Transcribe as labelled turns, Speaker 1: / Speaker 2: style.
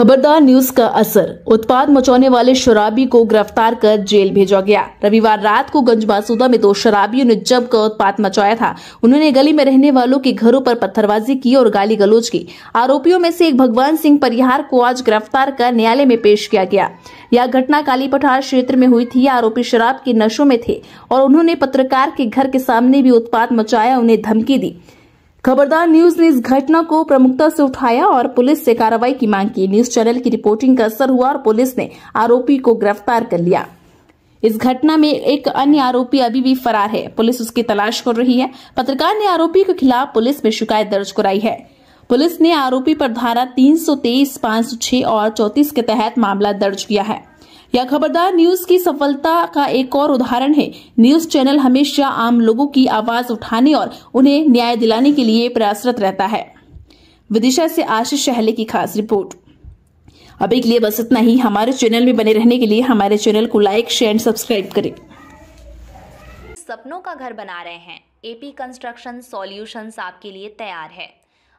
Speaker 1: खबरदार न्यूज का असर उत्पाद मचाने वाले शराबी को गिरफ्तार कर जेल भेजा गया रविवार रात को गंज में दो शराबियों ने जब का उत्पाद मचाया था उन्होंने गली में रहने वालों के घरों पर पत्थरबाजी की और गाली गलोच की आरोपियों में से एक भगवान सिंह परिहार को आज गिरफ्तार कर न्यायालय में पेश किया गया यह घटना काली पठार क्षेत्र में हुई थी आरोपी शराब के नशों में थे और उन्होंने पत्रकार के घर के सामने भी उत्पाद मचाया उन्हें धमकी दी खबरदार न्यूज ने इस घटना को प्रमुखता से उठाया और पुलिस से कार्रवाई की मांग की न्यूज चैनल की रिपोर्टिंग का असर हुआ और पुलिस ने आरोपी को गिरफ्तार कर लिया इस घटना में एक अन्य आरोपी अभी भी फरार है पुलिस उसकी तलाश कर रही है पत्रकार ने आरोपी के खिलाफ पुलिस में शिकायत दर्ज कराई है पुलिस ने आरोपी पर धारा तीन सौ तेईस सौ छह और चौतीस के तहत मामला दर्ज किया है यह खबरदार न्यूज की सफलता का एक और उदाहरण है न्यूज चैनल हमेशा आम लोगों की आवाज उठाने और उन्हें न्याय दिलाने के लिए प्रयासरत रहता है विदिशा से आशीष शहले की खास रिपोर्ट अभी के लिए बस इतना ही हमारे चैनल में बने रहने के लिए हमारे चैनल को लाइक शेयर एंड सब्सक्राइब करें
Speaker 2: सपनों का घर बना रहे हैं एपी कंस्ट्रक्शन सॉल्यूशंस आपके लिए तैयार है